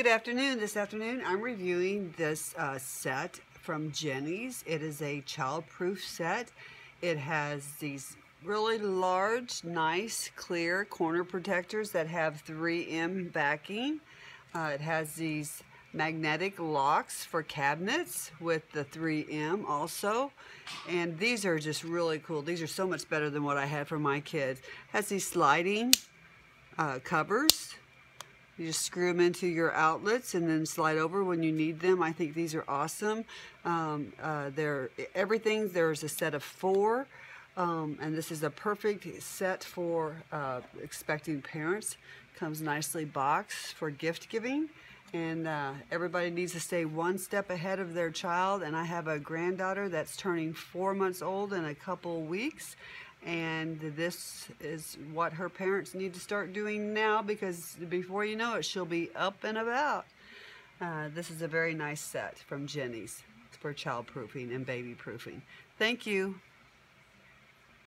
Good afternoon. This afternoon I'm reviewing this uh, set from Jenny's. It is a childproof set. It has these really large, nice, clear corner protectors that have 3M backing. Uh, it has these magnetic locks for cabinets with the 3M also. And these are just really cool. These are so much better than what I had for my kids. It has these sliding uh, covers you just screw them into your outlets and then slide over when you need them. I think these are awesome. Um, uh, they're, everything, there's a set of four. Um, and this is a perfect set for uh, expecting parents. Comes nicely boxed for gift giving. And uh, everybody needs to stay one step ahead of their child. And I have a granddaughter that's turning four months old in a couple weeks and this is what her parents need to start doing now because before you know it she'll be up and about uh, this is a very nice set from Jenny's for child proofing and baby proofing thank you